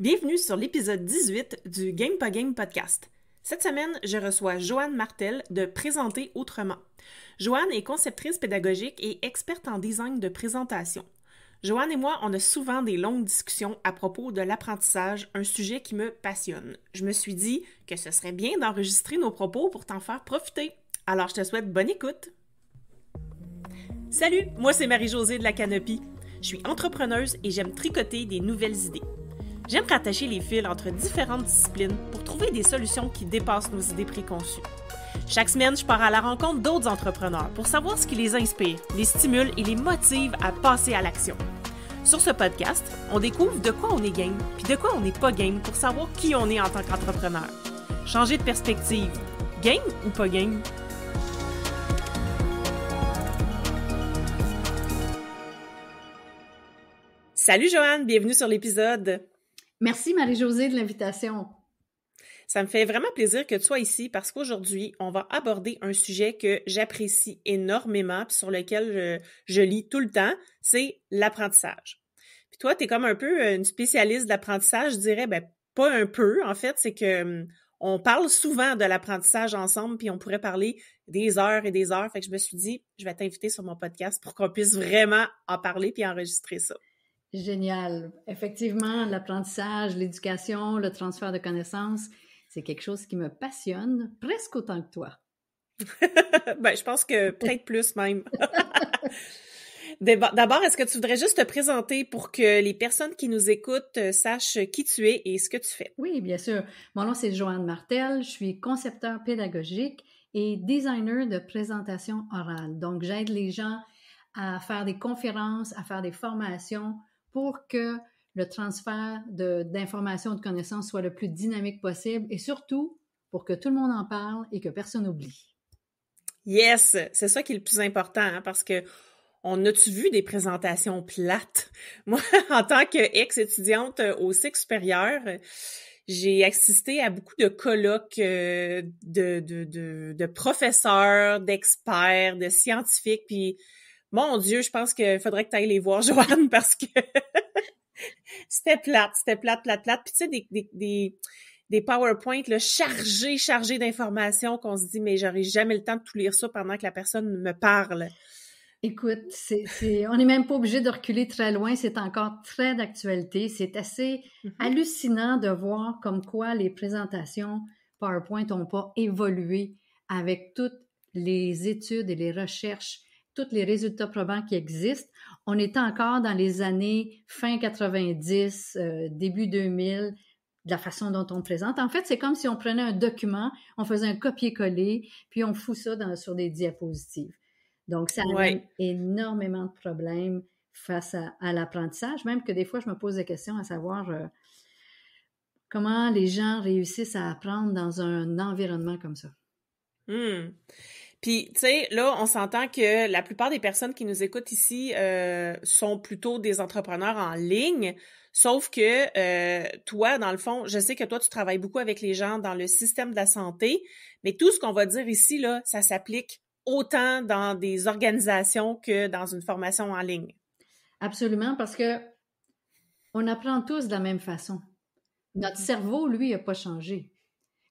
Bienvenue sur l'épisode 18 du Game by Game podcast. Cette semaine, je reçois Joanne Martel de Présenter autrement. Joanne est conceptrice pédagogique et experte en design de présentation. Joanne et moi, on a souvent des longues discussions à propos de l'apprentissage, un sujet qui me passionne. Je me suis dit que ce serait bien d'enregistrer nos propos pour t'en faire profiter. Alors, je te souhaite bonne écoute. Salut, moi c'est Marie-Josée de la Canopie. Je suis entrepreneuse et j'aime tricoter des nouvelles idées. J'aime rattacher les fils entre différentes disciplines pour trouver des solutions qui dépassent nos idées préconçues. Chaque semaine, je pars à la rencontre d'autres entrepreneurs pour savoir ce qui les inspire, les stimule et les motive à passer à l'action. Sur ce podcast, on découvre de quoi on est game puis de quoi on n'est pas game pour savoir qui on est en tant qu'entrepreneur. Changer de perspective. Game ou pas game? Salut Joanne, bienvenue sur l'épisode. Merci Marie-Josée de l'invitation. Ça me fait vraiment plaisir que tu sois ici parce qu'aujourd'hui, on va aborder un sujet que j'apprécie énormément puis sur lequel je, lis tout le temps, c'est l'apprentissage. Puis toi, tu es comme un peu euh, une spécialiste d'apprentissage, je dirais, ben, pas un peu, en fait, c'est que hum, on parle souvent de l'apprentissage ensemble, puis on pourrait parler des heures et des heures. Fait que je me suis dit, je vais t'inviter sur mon podcast pour qu'on puisse vraiment en parler puis enregistrer ça. Génial. Effectivement, l'apprentissage, l'éducation, le transfert de connaissances, c'est quelque chose qui me passionne presque autant que toi. ben, je pense que peut-être plus même. D'abord, est-ce que tu voudrais juste te présenter pour que les personnes qui nous écoutent euh, sachent qui tu es et ce que tu fais? Oui, bien sûr. Mon nom, c'est Joanne Martel. Je suis concepteur pédagogique et designer de présentation orale. Donc, j'aide les gens à faire des conférences, à faire des formations pour que le transfert d'informations, et de connaissances soit le plus dynamique possible et surtout pour que tout le monde en parle et que personne n'oublie. Yes, c'est ça qui est le plus important hein, parce que on a-tu vu des présentations plates? Moi, en tant qu'ex-étudiante au cycle supérieur, j'ai assisté à beaucoup de colloques euh, de, de professeurs, d'experts, de scientifiques, puis mon Dieu, je pense qu'il faudrait que tu ailles les voir, Joanne, parce que c'était plate, c'était plate, plate, plate. Puis tu sais, des, des, des, des PowerPoint chargés, chargés d'informations qu'on se dit, mais j'aurai jamais le temps de tout lire ça pendant que la personne me parle. Écoute, on n'est même pas obligé de reculer très loin, c'est encore très d'actualité. C'est assez mm-hmm. hallucinant de voir comme quoi les présentations PowerPoint n'ont pas évolué avec toutes les études et les recherches tous les résultats probants qui existent. On est encore dans les années fin 90, euh, début 2000, de la façon dont on présente. En fait, c'est comme si on prenait un document, on faisait un copier-coller, puis on fout ça sur des diapositives. Donc, ça a énormément de problèmes face à, l'apprentissage, même que des fois, je me pose des questions à savoir euh, comment les gens réussissent à apprendre dans un environnement comme ça. Hmm. Puis, tu sais, là, on s'entend que la plupart des personnes qui nous écoutent ici euh, sont plutôt des entrepreneurs en ligne. Sauf que euh, toi, dans le fond, je sais que toi, tu travailles beaucoup avec les gens dans le système de la santé, mais tout ce qu'on va dire ici, là, ça s'applique autant dans des organisations que dans une formation en ligne. Absolument, parce que on apprend tous de la même façon. Notre mm. cerveau, lui, n'a pas changé.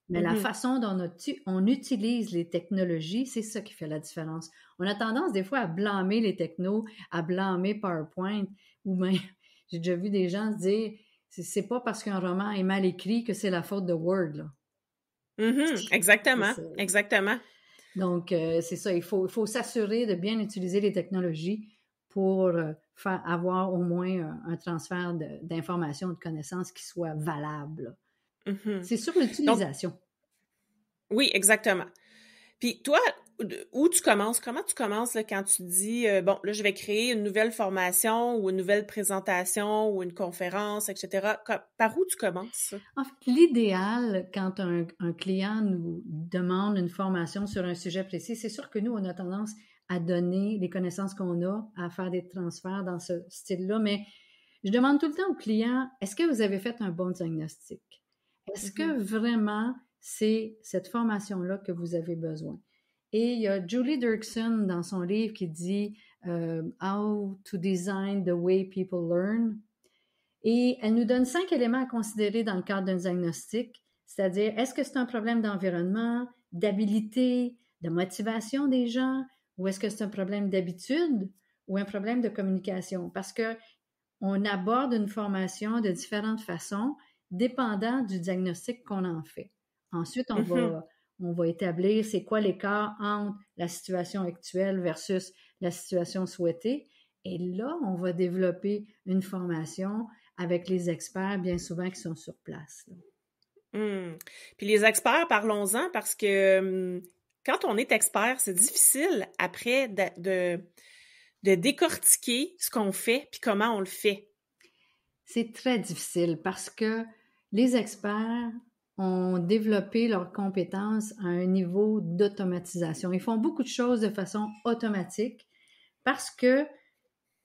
Mais la mm-hmm. façon dont on utilise les technologies, c'est ça qui fait la différence. On a tendance des fois à blâmer les technos, à blâmer PowerPoint, ou même, j'ai déjà vu des gens se dire, c'est pas parce qu'un roman est mal écrit que c'est la faute de Word. Là. Mm-hmm. Exactement, exactement. Donc, euh, c'est ça, il faut, faut s'assurer de bien utiliser les technologies pour euh, avoir au moins un, transfert d'informations, de, connaissances qui soit valable. Mm-hmm. C'est sur l'utilisation. Oui, exactement. Puis toi, où tu commences? Comment tu commences quand tu dis, euh, bon, là, je vais créer une nouvelle formation ou une nouvelle présentation ou une conférence, etc. Par où tu commences? En fait, l'idéal, quand un, client nous demande une formation sur un sujet précis, c'est sûr que nous, on a tendance à donner les connaissances qu'on a, à faire des transferts dans ce style-là, mais je demande tout le temps au client, est-ce que vous avez fait un bon diagnostic? Est-ce que mm-hmm. vraiment c'est cette formation-là que vous avez besoin. Et il y a Julie Dirksen dans son livre qui dit euh, How to Design the Way People Learn. Et elle nous donne cinq éléments à considérer dans le cadre d'un diagnostic, c'est-à-dire est-ce que c'est un problème d'environnement, d'habilité, de motivation des gens, ou est-ce que c'est un problème d'habitude ou un problème de communication? Parce que on aborde une formation de différentes façons, dépendant du diagnostic qu'on en fait. Ensuite, on, mmh va, on va établir c'est quoi l'écart entre la situation actuelle versus la situation souhaitée. Et là, on va développer une formation avec les experts, bien souvent, qui sont sur place. Mmh. Puis les experts, parlons-en, parce que mmh, quand on est expert, c'est difficile après de, de, de décortiquer ce qu'on fait, puis comment on le fait. C'est très difficile parce que les experts ont développé leurs compétences à un niveau d'automatisation. Ils font beaucoup de choses de façon automatique parce que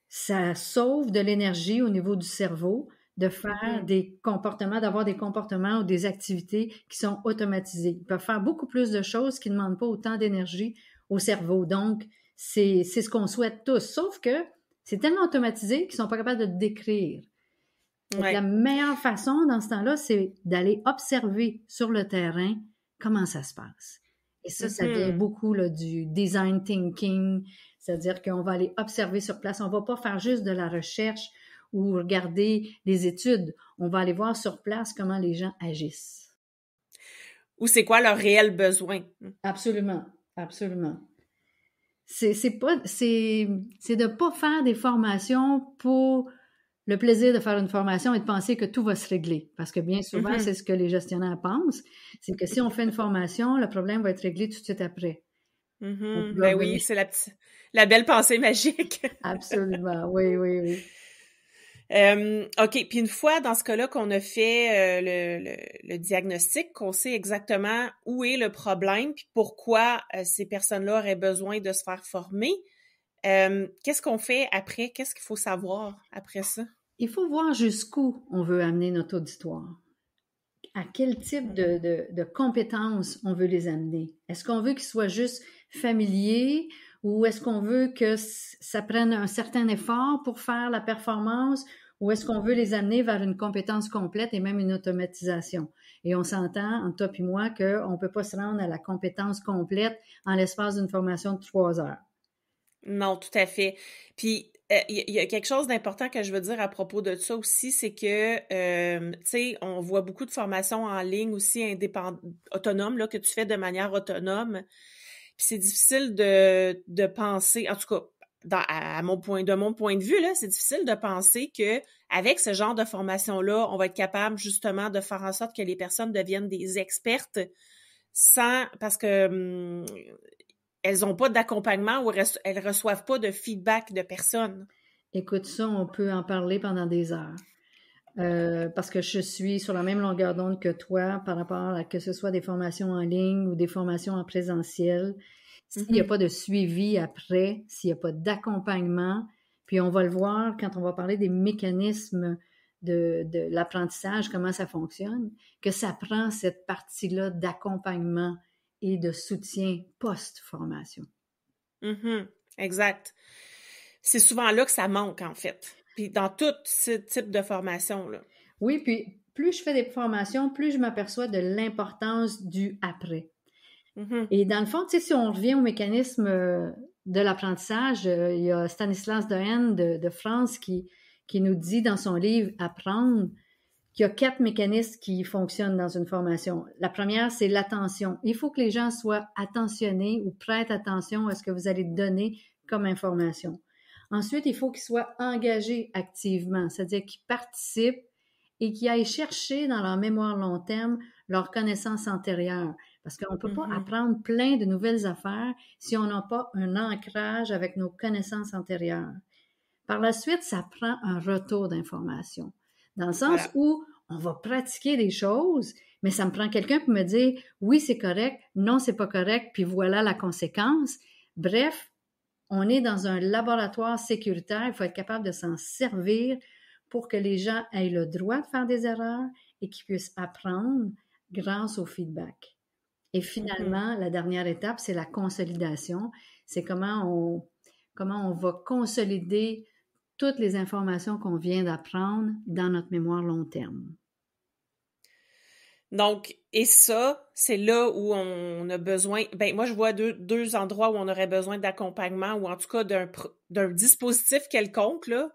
ça sauve de l'énergie au niveau du cerveau de faire mm-hmm. des comportements, d'avoir des comportements ou des activités qui sont automatisées. Ils peuvent faire beaucoup plus de choses qui ne demandent pas autant d'énergie au cerveau. Donc, c'est ce qu'on souhaite tous. Sauf que c'est tellement automatisé qu'ils ne sont pas capables de décrire. La meilleure façon dans ce temps-là, c'est d'aller observer sur le terrain comment ça se passe. Et ça, ça mhm. vient beaucoup du design thinking, c'est-à-dire qu'on va aller observer sur place. On va pas faire juste de la recherche ou regarder des études. On va aller voir sur place comment les gens agissent. Ou c'est quoi leur réel besoin. Absolument, absolument. C'est pas c'est de pas faire des formations pour le plaisir de faire une formation et de penser que tout va se régler. Parce que bien souvent, mhm. c'est ce que les gestionnaires pensent. C'est que si on fait une formation, le problème va être réglé tout de suite après. Mhm. Ben oui, c'est la, belle pensée magique. Absolument, oui, oui, oui. OK, puis une fois dans ce cas-là qu'on a fait euh, le, diagnostic, qu'on sait exactement où est le problème, puis pourquoi euh, ces personnes-là auraient besoin de se faire former, euh, qu'est-ce qu'on fait après? Qu'est-ce qu'il faut savoir après ça? Il faut voir jusqu'où on veut amener notre auditoire. À quel type de, compétences on veut les amener? Est-ce qu'on veut qu'ils soient juste familiers ou est-ce qu'on veut que ça prenne un certain effort pour faire la performance ou est-ce qu'on veut les amener vers une compétence complète et même une automatisation? Et on s'entend, en toi et moi, qu'on ne peut pas se rendre à la compétence complète en l'espace d'une formation de trois heures. Non, tout à fait. Puis, euh, il y, a quelque chose d'important que je veux dire à propos de ça aussi, c'est que, euh, tu sais, on voit beaucoup de formations en ligne aussi indépendantes, autonomes, là, que tu fais de manière autonome. Puis c'est difficile de, de, penser, en tout cas, à mon point, de mon point de vue, là, c'est difficile de penser que avec ce genre de formation-là, on va être capable justement de faire en sorte que les personnes deviennent des expertes sans, parce que hum, elles n'ont pas d'accompagnement ou elles ne reçoivent pas de feedback de personne. Écoute, ça, on peut en parler pendant des heures. Euh, parce que je suis sur la même longueur d'onde que toi par rapport à que ce soit des formations en ligne ou des formations en présentiel. S'il n'y a mhm. pas de suivi après, s'il n'y a pas d'accompagnement, puis on va le voir quand on va parler des mécanismes de, de l'apprentissage, comment ça fonctionne, que ça prend cette partie-là d'accompagnement et de soutien post-formation. Mm-hmm. Exact. C'est souvent là que ça manque, en fait. Puis dans tout ce type de formation, là. Oui, puis plus je fais des formations, plus je m'aperçois de l'importance du après. Mm-hmm. Et dans le fond, si on revient au mécanisme euh, de l'apprentissage, euh, il y a Stanislas Dehaene de, France qui, qui nous dit dans son livre Apprendre il y a quatre mécanismes qui fonctionnent dans une formation. La première, c'est l'attention. Il faut que les gens soient attentionnés ou prêtent attention à ce que vous allez donner comme information. Ensuite, il faut qu'ils soient engagés activement, c'est-à-dire qu'ils participent et qu'ils aillent chercher dans leur mémoire long terme leurs connaissances antérieures. Parce qu'on ne peut pas mm-hmm. apprendre plein de nouvelles affaires si on n'a pas un ancrage avec nos connaissances antérieures. Par la suite, ça prend un retour d'information. Dans le sens où on va pratiquer des choses, mais ça me prend quelqu'un pour me dire oui, c'est correct, non, c'est pas correct, puis voilà la conséquence. Bref, on est dans un laboratoire sécuritaire, il faut être capable de s'en servir pour que les gens aient le droit de faire des erreurs et qu'ils puissent apprendre grâce au feedback. Et finalement, la dernière étape, c'est la consolidation. C'est comment on, comment on va consolider toutes les informations qu'on vient d'apprendre dans notre mémoire long terme. Donc, et ça, c'est là où on a besoin. Ben, moi, je vois deux, deux endroits où on aurait besoin d'accompagnement ou en tout cas d'un dispositif quelconque, là.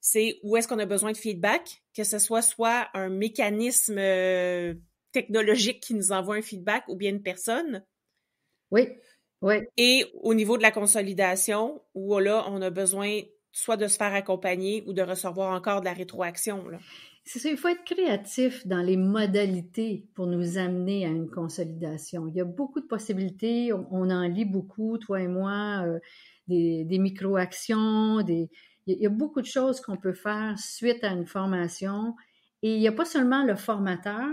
C'est où est-ce qu'on a besoin de feedback, que ce soit soit un mécanisme euh, technologique qui nous envoie un feedback ou bien une personne. Oui, oui. Et au niveau de la consolidation, où là, on a besoin soit de se faire accompagner ou de recevoir encore de la rétroaction. C'est ça, il faut être créatif dans les modalités pour nous amener à une consolidation. Il y a beaucoup de possibilités, on, en lit beaucoup, toi et moi, euh, des, micro-actions, il y a beaucoup de choses qu'on peut faire suite à une formation. Et il n'y a pas seulement le formateur,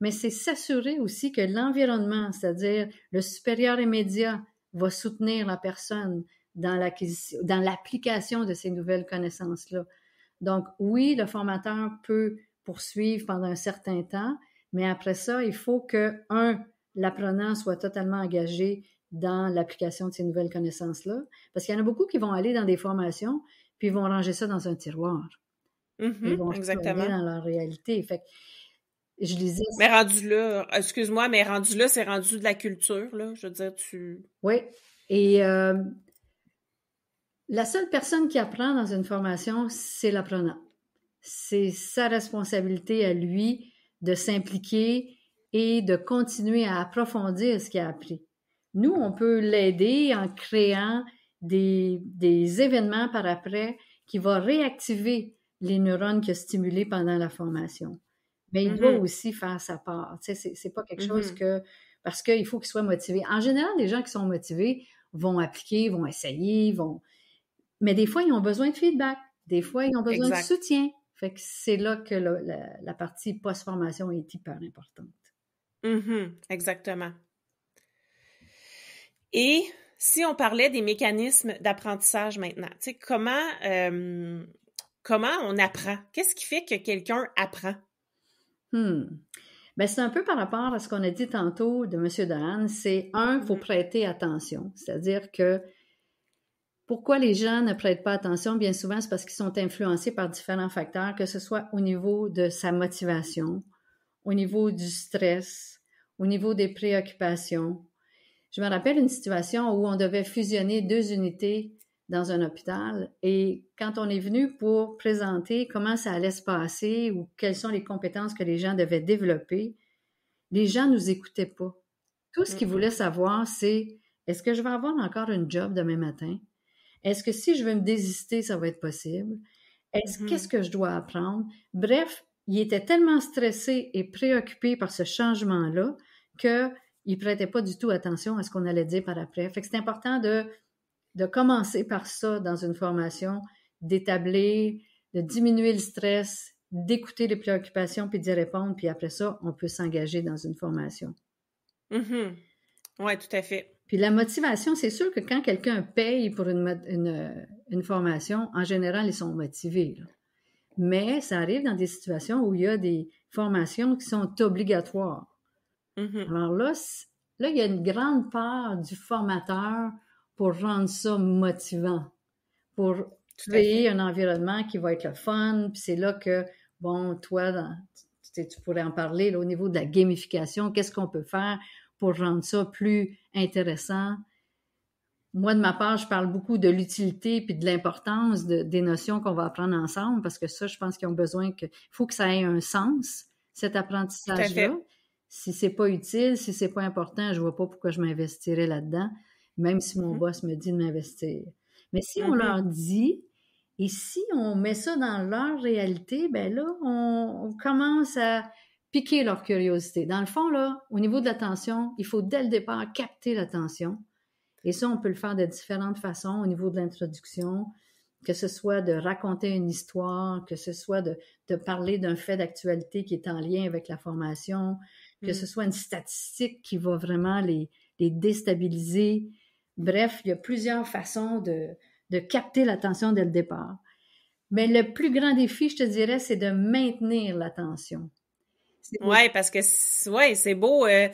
mais c'est s'assurer aussi que l'environnement, c'est-à-dire le supérieur immédiat, va soutenir la personne, dans l'application de ces nouvelles connaissances-là. Donc, oui, le formateur peut poursuivre pendant un certain temps, mais après ça, il faut que, un, l'apprenant soit totalement engagé dans l'application de ces nouvelles connaissances-là, parce qu'il y en a beaucoup qui vont aller dans des formations, puis ils vont ranger ça dans un tiroir. Mm-hmm, ils vont exactement. dans leur réalité. Fait je Mais rendu là, excuse-moi, mais rendu là, c'est rendu de la culture, là. Je veux dire, tu. Oui. Et euh, la seule personne qui apprend dans une formation, c'est l'apprenant. C'est sa responsabilité à lui de s'impliquer et de continuer à approfondir ce qu'il a appris. Nous, on peut l'aider en créant des, événements par après qui vont réactiver les neurones qu'il a stimulés pendant la formation. Mais il doit mm-hmm. aussi faire sa part. c'est pas quelque chose mm-hmm. que... Parce qu'il faut qu'il soit motivé. En général, les gens qui sont motivés vont appliquer, vont essayer, vont... Mais des fois, ils ont besoin de feedback. Des fois, ils ont besoin de soutien. Fait que c'est là que la, partie post-formation est hyper importante. Mm-hmm. exactement. Et si on parlait des mécanismes d'apprentissage maintenant, tu sais, comment, euh, comment on apprend? Qu'est-ce qui fait que quelqu'un apprend? Hmm. Ben, c'est un peu par rapport à ce qu'on a dit tantôt de M. Dahan, c'est un, il faut mm-hmm. prêter attention, c'est-à-dire que pourquoi les gens ne prêtent pas attention? Bien souvent, c'est parce qu'ils sont influencés par différents facteurs, que ce soit au niveau de sa motivation, au niveau du stress, au niveau des préoccupations. Je me rappelle une situation où on devait fusionner deux unités dans un hôpital et quand on est venu pour présenter comment ça allait se passer ou quelles sont les compétences que les gens devaient développer, les gens nous écoutaient pas. Tout ce qu'ils mmh voulaient savoir, c'est est-ce que je vais avoir encore un job demain matin? Est-ce que si je veux me désister, ça va être possible? Est-ce mmh qu'est-ce que je dois apprendre? Bref, il était tellement stressé et préoccupé par ce changement-là qu'il ne prêtait pas du tout attention à ce qu'on allait dire par après. Fait que c'est important de, de commencer par ça dans une formation, d'établir, de diminuer le stress, d'écouter les préoccupations puis d'y répondre, puis après ça, on peut s'engager dans une formation. Mmh oui, tout à fait. Puis la motivation, c'est sûr que quand quelqu'un paye pour une, une, formation, en général, ils sont motivés. Mais ça arrive dans des situations où il y a des formations qui sont obligatoires. Mm-hmm. Alors là, là, il y a une grande part du formateur pour rendre ça motivant, pour créer un environnement qui va être le fun. Puis c'est là que, bon, toi, tu, pourrais en parler au niveau de la gamification, qu'est-ce qu'on peut faire pour rendre ça plus intéressant. Moi, de ma part, je parle beaucoup de l'utilité puis de l'importance des notions qu'on va apprendre ensemble parce que ça, je pense qu'ils ont besoin que. faut que ça ait un sens, cet apprentissage-là. Si c'est pas utile, si c'est pas important, je vois pas pourquoi je m'investirais là-dedans, même si mon mm-hmm. boss me dit de m'investir. Mais si on mm-hmm. leur dit, et si on met ça dans leur réalité, ben là, on commence à piquer leur curiosité. Dans le fond, là, au niveau de l'attention, il faut dès le départ capter l'attention. Et ça, on peut le faire de différentes façons au niveau de l'introduction, que ce soit de raconter une histoire, que ce soit de, parler d'un fait d'actualité qui est en lien avec la formation, que mm. ce soit une statistique qui va vraiment les, déstabiliser. Bref, il y a plusieurs façons de capter l'attention dès le départ. Mais le plus grand défi, je te dirais, c'est de maintenir l'attention. Oui, parce que ouais, c'est beau. Euh,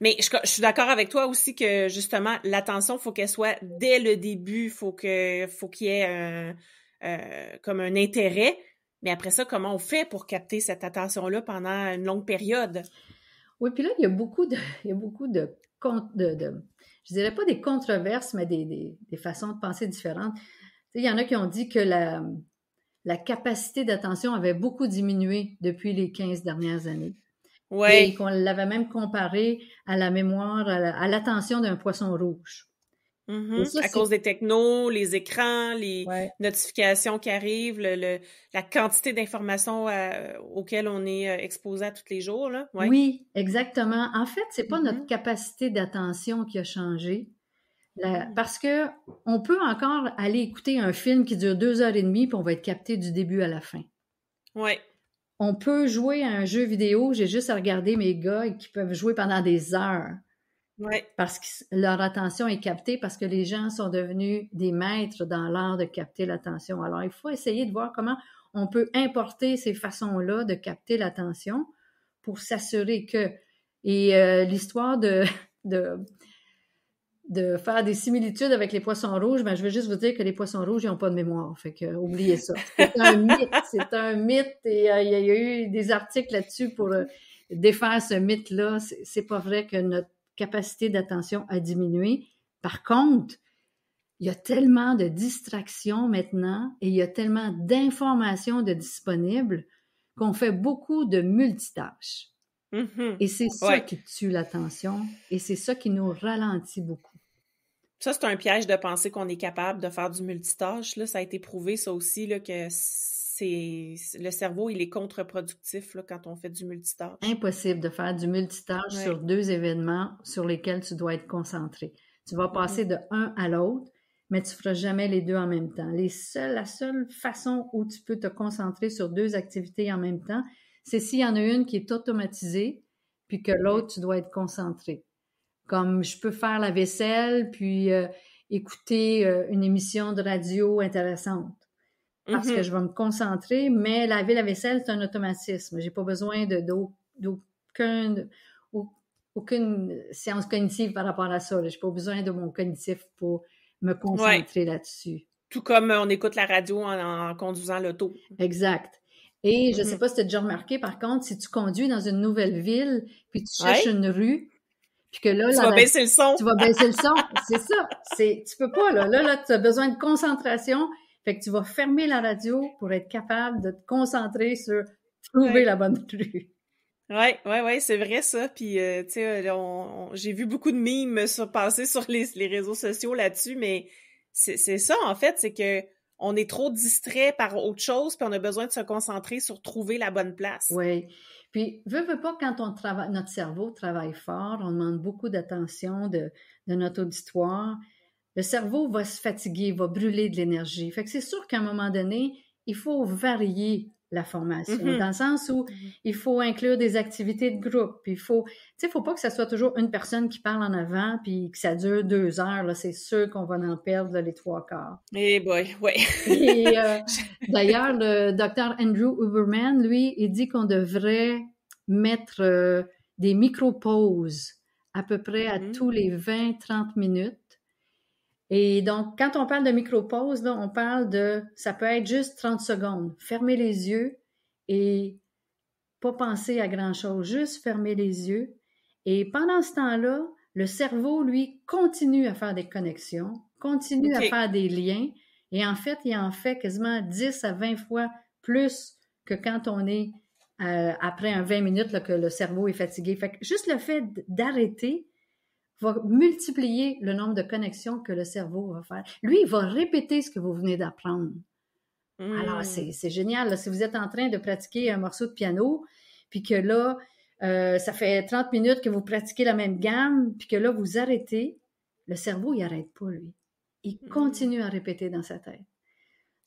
mais je, suis d'accord avec toi aussi que justement, l'attention, faut qu'elle soit dès le début, faut que faut qu'il y ait euh, comme un intérêt. Mais après ça, comment on fait pour capter cette attention-là pendant une longue période? Oui, puis là, il y a beaucoup de, il y a beaucoup de, je dirais pas des controverses, mais des, façons de penser différentes. il y en a qui ont dit que la, la capacité d'attention avait beaucoup diminué depuis les 15 dernières années. Oui. Et qu'on l'avait même comparé à la mémoire, à l'attention d'un poisson rouge. Mm-hmm. à cause des technos, les écrans, les notifications qui arrivent, la quantité d'informations euh, auxquelles on est euh, exposé tous les jours. Oui, exactement. En fait, ce n'est pas notre mm-hmm. capacité d'attention qui a changé, parce que on peut encore aller écouter un film qui dure deux heures et demie, puis on va être capté du début à la fin. Oui. On peut jouer à un jeu vidéo, j'ai juste à regarder mes gars qui peuvent jouer pendant des heures. Oui. Parce que leur attention est captée, parce que les gens sont devenus des maîtres dans l'art de capter l'attention. Alors, il faut essayer de voir comment on peut importer ces façons-là de capter l'attention pour s'assurer que. Et euh, l'histoire de, de de faire des similitudes avec les poissons rouges, mais ben, je veux juste vous dire que les poissons rouges, ils n'ont pas de mémoire. Fait que euh, oubliez ça. C'est un mythe. C'est un mythe. Et euh, il y a eu des articles là-dessus pour euh, défaire ce mythe-là. C'est pas vrai que notre capacité d'attention a diminué. Par contre, il y a tellement de distractions maintenant et il y a tellement d'informations de disponibles qu'on fait beaucoup de multitâches. Mm-hmm. Et c'est ça qui tue l'attention et c'est ça qui nous ralentit beaucoup. Ça, c'est un piège de penser qu'on est capable de faire du multitâche. Là, ça a été prouvé, ça aussi, là, que le cerveau, il est contre-productif quand on fait du multitâche. Impossible de faire du multitâche sur deux événements sur lesquels tu dois être concentré. Tu vas mm-hmm. passer de un à l'autre, mais tu ne feras jamais les deux en même temps. la seule façon où tu peux te concentrer sur deux activités en même temps, c'est s'il y en a une qui est automatisée, puis que mm-hmm. l'autre, tu dois être concentré. Comme je peux faire la vaisselle, puis euh, écouter euh, une émission de radio intéressante. Parce que mm-hmm. je vais me concentrer, mais laver la vaisselle, c'est un automatisme. J'ai pas besoin de d'aucune aucune séance cognitive par rapport à ça. J'ai pas besoin de mon cognitif pour me concentrer là-dessus. Tout comme euh, on écoute la radio en, conduisant l'auto. Exact. Et je ne sais mm-hmm. pas si tu as déjà remarqué, par contre, si tu conduis dans une nouvelle ville, puis tu cherches une rue, tu vas baisser le son. Tu vas baisser le son. C'est ça. C'est, tu peux pas, là. Là, là, tu as besoin de concentration. Fait que tu vas fermer la radio pour être capable de te concentrer sur trouver la bonne rue. Oui, oui, oui, c'est vrai ça. Puis euh, tu sais, euh, j'ai vu beaucoup de mimes se passer sur les, réseaux sociaux là-dessus, mais c'est ça en fait, c'est que on est trop distrait par autre chose, puis on a besoin de se concentrer sur trouver la bonne place. Oui. Puis, veut, veux pas, quand on travaille, notre cerveau travaille fort, on demande beaucoup d'attention de, de notre auditoire, le cerveau va se fatiguer, va brûler de l'énergie. Fait que c'est sûr qu'à un moment donné, il faut varier la formation, mm-hmm. dans le sens où mm-hmm. il faut inclure des activités de groupe, il faut, tu sais, faut pas que ça soit toujours une personne qui parle en avant, puis que ça dure deux heures, là, c'est sûr qu'on va en perdre les trois quarts. Eh boy, ouais. Euh, d'ailleurs, le docteur Andrew Uberman, lui, il dit qu'on devrait mettre euh, des micro-pauses à peu près à mm-hmm. tous les 20-30 minutes et donc, quand on parle de micro-pause, on parle de, ça peut être juste 30 secondes. Fermer les yeux et pas penser à grand-chose, juste fermer les yeux. Et pendant ce temps-là, le cerveau, lui, continue à faire des connexions, continue à faire des liens. Et en fait, il en fait quasiment 10 à 20 fois plus que quand on est euh, après un 20 minutes que le cerveau est fatigué. Fait que juste le fait d'arrêter, va multiplier le nombre de connexions que le cerveau va faire. Lui, il va répéter ce que vous venez d'apprendre. Alors, hmm. c'est génial. si vous êtes en train de pratiquer un morceau de piano, puis que là, euh, ça fait 30 minutes que vous pratiquez la même gamme, puis que là, vous arrêtez, le cerveau, il n'arrête pas, lui. Il hmm. continue à répéter dans sa tête.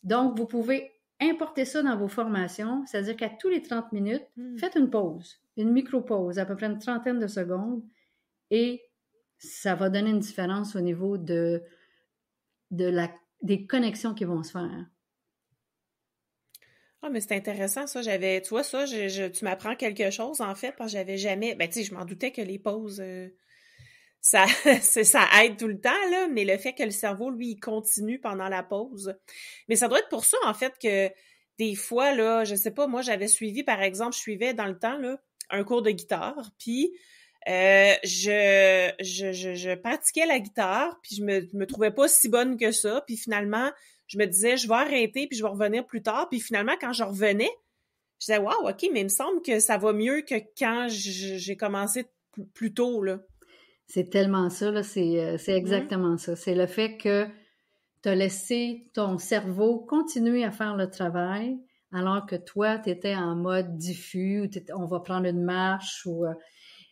Donc, vous pouvez importer ça dans vos formations, c'est-à-dire qu'à tous les 30 minutes, hmm. faites une pause, une micro-pause, à peu près une trentaine de secondes, et ça va donner une différence au niveau de, de la, des connexions qui vont se faire. Ah, mais c'est intéressant, ça. J'avais, tu vois, ça, tu m'apprends quelque chose, en fait, parce que j'avais jamais. Ben, tu sais, je m'en doutais que les pauses, euh, ça, ça aide tout le temps, là, mais le fait que le cerveau, lui, il continue pendant la pause. Mais ça doit être pour ça, en fait, que des fois, là, je sais pas, moi, j'avais suivi, par exemple, je suivais dans le temps, là, un cours de guitare, puis euh, je, je, pratiquais la guitare, puis je me, me trouvais pas si bonne que ça. Puis finalement, je me disais, je vais arrêter, puis je vais revenir plus tard. Puis finalement, quand je revenais, je disais, waouh, OK, mais il me semble que ça va mieux que quand j'ai commencé plus tôt. Là. C'est tellement ça, là. C'est, euh, c'est mm-hmm. exactement ça. C'est le fait que tu as laissé ton cerveau continuer à faire le travail alors que toi, tu étais en mode diffus, ou on va prendre une marche, ou euh,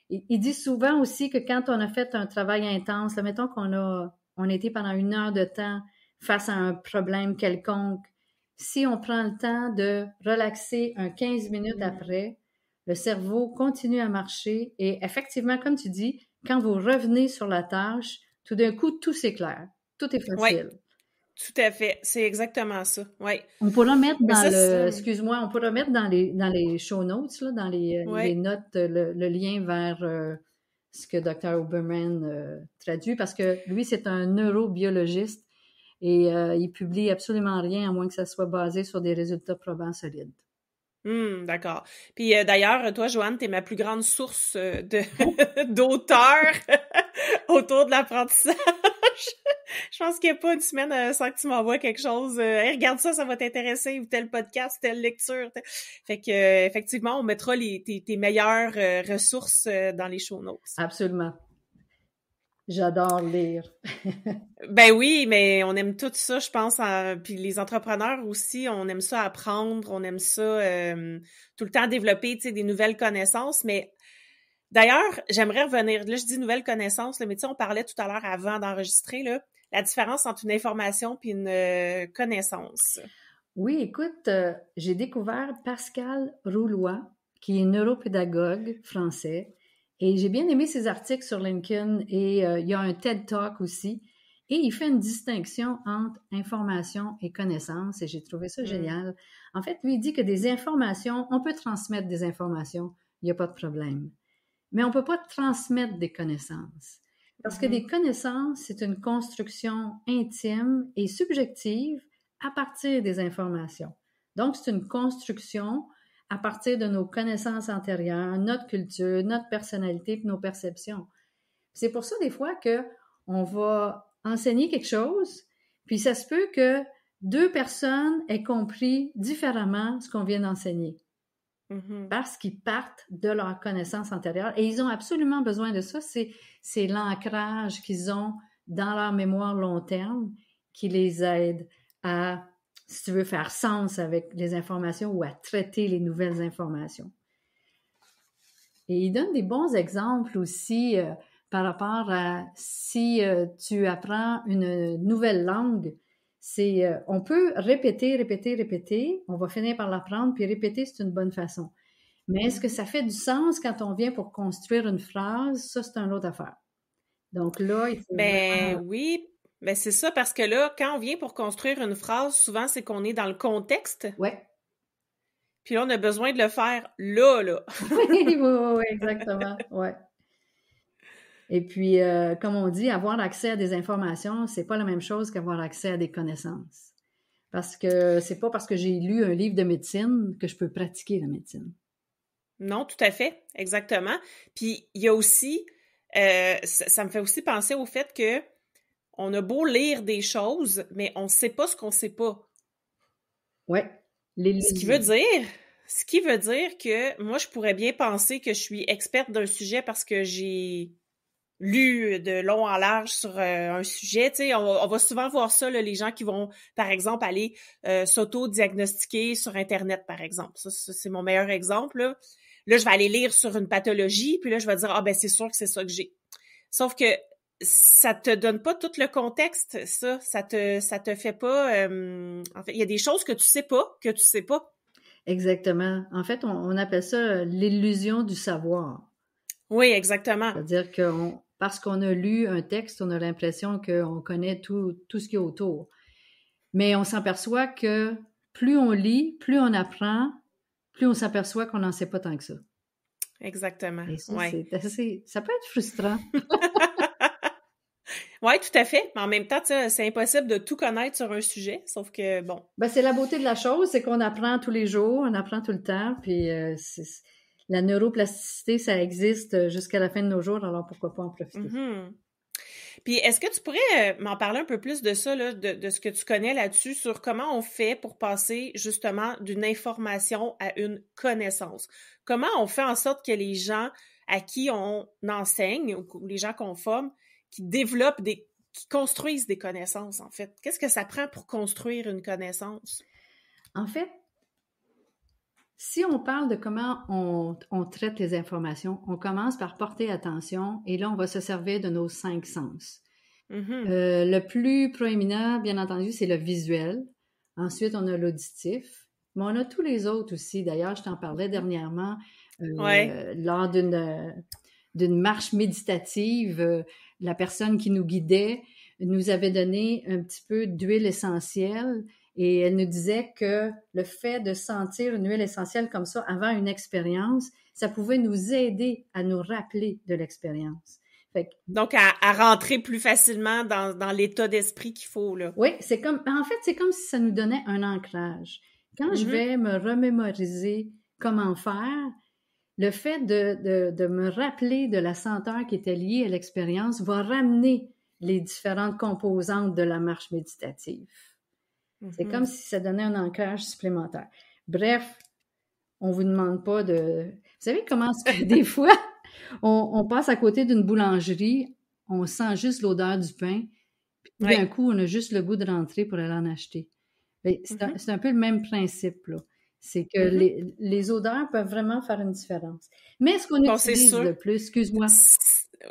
il, dit souvent aussi que quand on a fait un travail intense, mettons qu'on a, on été pendant une heure de temps face à un problème quelconque, si on prend le temps de relaxer un 15 minutes mm. après, le cerveau continue à marcher et effectivement, comme tu dis, quand vous revenez sur la tâche, tout d'un coup, tout s'éclaire, tout est facile. Tout à fait, c'est exactement ça. Ouais. On pourra mettre dans le, excuse-moi, on pourra mettre dans les dans les show notes là, dans les, notes euh, le, lien vers euh, ce que Dr Oberman euh, traduit parce que lui c'est un neurobiologiste et il publie absolument rien à moins que ça soit basé sur des résultats probants solides. Hmm, d'accord. Puis euh, d'ailleurs, toi, Joanne, t'es ma plus grande source euh, de d'auteurs autour de l'apprentissage. Je pense qu'il n'y a pas une semaine euh, sans que tu m'envoies quelque chose. regarde ça, ça va t'intéresser, ou tel podcast, telle lecture. Fait que effectivement, on mettra les, tes, tes meilleures ressources dans les show notes. Absolument. J'adore lire. ben oui, mais on aime tout ça, je pense. Puis les entrepreneurs aussi, on aime ça apprendre, on aime ça euh, tout le temps développer tu sais, des nouvelles connaissances. Mais d'ailleurs, j'aimerais revenir. Là, je dis nouvelles connaissances, Le mais tu on parlait tout à l'heure avant d'enregistrer là, la différence entre une information puis une euh, connaissance. Oui, écoute, euh, j'ai découvert Pascal Roulois, qui est neuropédagogue français et j'ai bien aimé ses articles sur LinkedIn et euh, il y a un TED Talk aussi. Et il fait une distinction entre information et connaissance et j'ai trouvé ça mm. génial. En fait, lui, il dit que des informations, on peut transmettre des informations, il n'y a pas de problème. Mais on ne peut pas transmettre des connaissances. Parce que mm. des connaissances, c'est une construction intime et subjective à partir des informations. Donc, c'est une construction à partir de nos connaissances antérieures, notre culture, notre personnalité, nos perceptions. C'est pour ça des fois que on va enseigner quelque chose, puis ça se peut que deux personnes aient compris différemment ce qu'on vient d'enseigner. Mm-hmm. Parce qu'ils partent de leur connaissance antérieure et ils ont absolument besoin de ça. C'est l'ancrage qu'ils ont dans leur mémoire long terme qui les aide à si tu veux faire sens avec les informations ou à traiter les nouvelles informations. Et il donne des bons exemples aussi euh, par rapport à si euh, tu apprends une nouvelle langue, c'est euh, on peut répéter, répéter, répéter, on va finir par l'apprendre, puis répéter, c'est une bonne façon. Mais est-ce que ça fait du sens quand on vient pour construire une phrase? Ça, c'est une autre affaire. Donc là, il faut Ben oui, mais ben, c'est ça, parce que là, quand on vient pour construire une phrase, souvent, c'est qu'on est dans le contexte. Ouais. Puis là, on a besoin de le faire là, là. oui, oui, oui, exactement. Ouais. Et puis, euh, comme on dit, avoir accès à des informations, c'est pas la même chose qu'avoir accès à des connaissances. Parce que c'est pas parce que j'ai lu un livre de médecine que je peux pratiquer la médecine. Non, tout à fait, exactement. Puis il y a aussi, euh, ça, me fait aussi penser au fait que on a beau lire des choses, mais on ne sait pas ce qu'on ne sait pas. Ouais. Ce qui veut dire, ce qui veut dire que moi, je pourrais bien penser que je suis experte d'un sujet parce que j'ai lu de long en large sur euh, un sujet. Tu sais, on, va souvent voir ça, les gens qui vont, par exemple, aller euh, s'auto-diagnostiquer sur Internet, par exemple. Ça, c'est mon meilleur exemple. Là. là. je vais aller lire sur une pathologie, puis là, je vais dire, ah ben c'est sûr que c'est ça que j'ai. Sauf que ça te donne pas tout le contexte, ça. Ça te, ça te fait pas. Euh, en fait, il y a des choses que tu sais pas, que tu sais pas. Exactement. En fait, on, appelle ça euh, l'illusion du savoir. Oui, exactement. C'est-à-dire que parce qu'on a lu un texte, on a l'impression qu'on connaît tout, tout ce qui est autour. Mais on s'aperçoit que plus on lit, plus on apprend, plus on s'aperçoit qu'on n'en sait pas tant que ça. Exactement. ça peut être frustrant. Oui, tout à fait. Mais en même temps, c'est impossible de tout connaître sur un sujet, sauf que bon. Ben, c'est la beauté de la chose, c'est qu'on apprend tous les jours, on apprend tout le temps, puis euh, la neuroplasticité, ça existe euh, jusqu'à la fin de nos jours, alors pourquoi pas en profiter. Mm-hmm. Puis est-ce que tu pourrais euh, m'en parler un peu plus de ça, de, de, ce que tu connais là-dessus, sur comment on fait pour passer justement d'une information à une connaissance? Comment on fait en sorte que les gens à qui on enseigne ou les gens qu'on forme qui développent des qui construisent des connaissances, en fait? Qu'est-ce que ça prend pour construire une connaissance? En fait, si on parle de comment on, traite les informations, on commence par porter attention et là, on va se servir de nos cinq sens. Mm-hmm. Euh, le plus proéminent, bien entendu, c'est le visuel. Ensuite, on a l'auditif. Mais on a tous les autres aussi. D'ailleurs, je t'en parlais dernièrement euh, lors d'une marche méditative. Euh, la personne qui nous guidait nous avait donné un petit peu d'huile essentielle et elle nous disait que le fait de sentir une huile essentielle comme ça avant une expérience, ça pouvait nous aider à nous rappeler de l'expérience. Donc, à, rentrer plus facilement dans, l'état d'esprit qu'il faut, là. Oui, c'est comme, en fait, c'est comme si ça nous donnait un ancrage. Quand je mm-hmm. vais me remémoriser comment faire, le fait de, me rappeler de la senteur qui était liée à l'expérience va ramener les différentes composantes de la marche méditative. C'est mhm. comme si ça donnait un ancrage supplémentaire. Bref, on vous demande pas de... Vous savez comment des fois, on, on, passe à côté d'une boulangerie, on sent juste l'odeur du pain, puis d'un coup, on a juste le goût de rentrer pour aller en acheter. C'est un, mhm. un, peu le même principe, là. C'est que mm-hmm. les, odeurs peuvent vraiment faire une différence. Mais est ce qu'on utilise le plus, excuse-moi.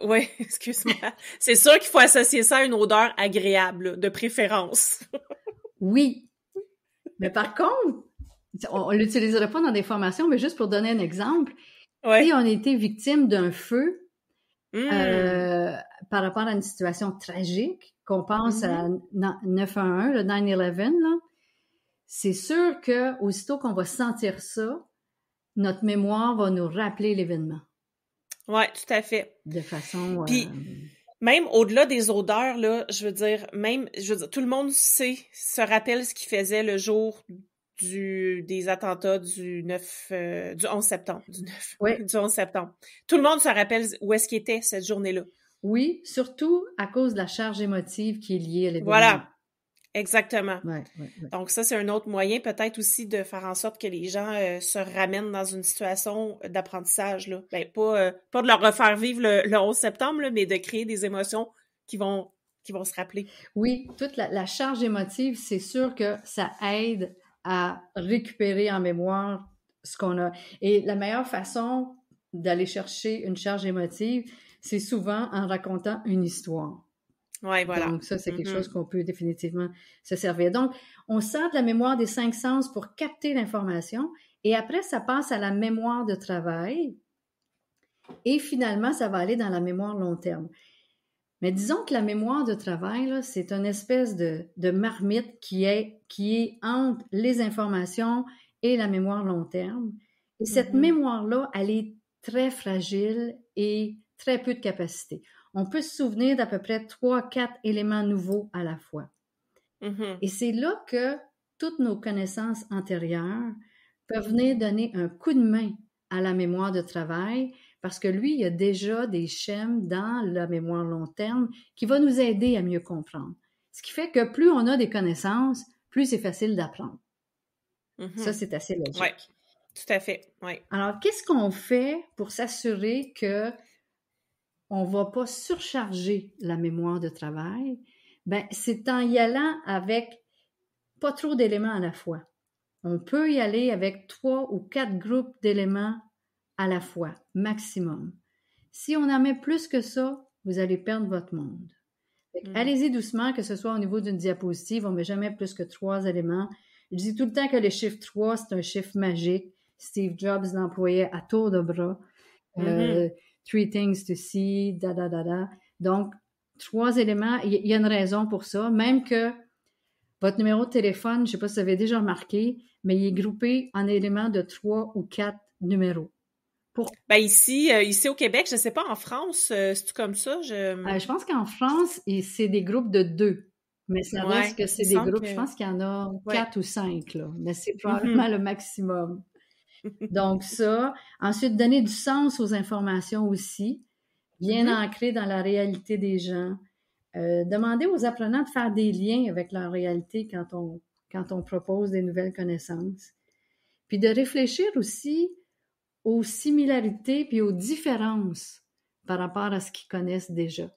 Oui, excuse-moi. c'est sûr qu'il faut associer ça à une odeur agréable, de préférence. oui. Mais par contre, on ne l'utiliserait pas dans des formations, mais juste pour donner un exemple, si on était victime d'un feu hmm. euh, par rapport à une situation tragique, qu'on pense à 911, mm-hmm. le 9-11, c'est sûr que aussitôt qu'on va sentir ça, notre mémoire va nous rappeler l'événement. Oui, tout à fait. De façon. Euh, Puis, même au-delà des odeurs, là, je veux dire, même, tout le monde sait, se rappelle ce qu'il faisait le jour du, des attentats du 9, euh, du 11 septembre. Du du 11 septembre. Tout le monde se rappelle où est-ce qu'il était cette journée-là. Oui, surtout à cause de la charge émotive qui est liée à l'événement. Voilà. Exactement. Donc ça, c'est un autre moyen peut-être aussi de faire en sorte que les gens euh, se ramènent dans une situation d'apprentissage. Ben, euh, pas, de leur refaire vivre le, 11 septembre, mais de créer des émotions qui vont, qui vont se rappeler. Oui, toute la charge émotive, c'est sûr que ça aide à récupérer en mémoire ce qu'on a. Et la meilleure façon d'aller chercher une charge émotive, c'est souvent en racontant une histoire. Donc, ça, c'est quelque mm-hmm. chose qu'on peut définitivement se servir. Donc, on sort de la mémoire des cinq sens pour capter l'information et après, ça passe à la mémoire de travail et finalement, ça va aller dans la mémoire long terme. Mais disons que la mémoire de travail, c'est une espèce de, marmite qui est, qui entre les informations et la mémoire long terme. Et cette mm-hmm. mémoire-là, elle est très fragile et très peu de capacité on peut se souvenir d'à peu près trois, quatre éléments nouveaux à la fois. Mm-hmm. Et c'est là que toutes nos connaissances antérieures peuvent venir donner un coup de main à la mémoire de travail parce que lui, il y a déjà des schèmes dans la mémoire long terme qui va nous aider à mieux comprendre. Ce qui fait que plus on a des connaissances, plus c'est facile d'apprendre. Mm-hmm. Ça, c'est assez logique. Oui, tout à fait. Alors, qu'est-ce qu'on fait pour s'assurer que on ne va pas surcharger la mémoire de travail, ben, c'est en y allant avec pas trop d'éléments à la fois. On peut y aller avec trois ou quatre groupes d'éléments à la fois, maximum. Si on en met plus que ça, vous allez perdre votre monde. Mm. Allez-y doucement, que ce soit au niveau d'une diapositive, on ne met jamais plus que trois éléments. Je dis tout le temps que le chiffre 3, c'est un chiffre magique. Steve Jobs l'employait à tour de bras. Mm-hmm. Euh, Three Things to See, da da da da. Donc, trois éléments, il y, a une raison pour ça. Même que votre numéro de téléphone, je ne sais pas si vous avez déjà remarqué, mais il est groupé en éléments de trois ou quatre numéros. Pour... Ben ici, euh, ici au Québec, je ne sais pas, en France, cest euh, c'est comme ça? Je, euh, je pense qu'en France, c'est des groupes de deux. Mais ça reste que c'est des groupes, je pense qu'il y en a quatre ou cinq, là. Mais c'est mhm. probablement le maximum. Donc ça, ensuite donner du sens aux informations aussi, bien mhm. ancrer dans la réalité des gens. Euh, demander aux apprenants de faire des liens avec leur réalité quand on, quand on propose des nouvelles connaissances. Puis de réfléchir aussi aux similarités puis aux différences par rapport à ce qu'ils connaissent déjà.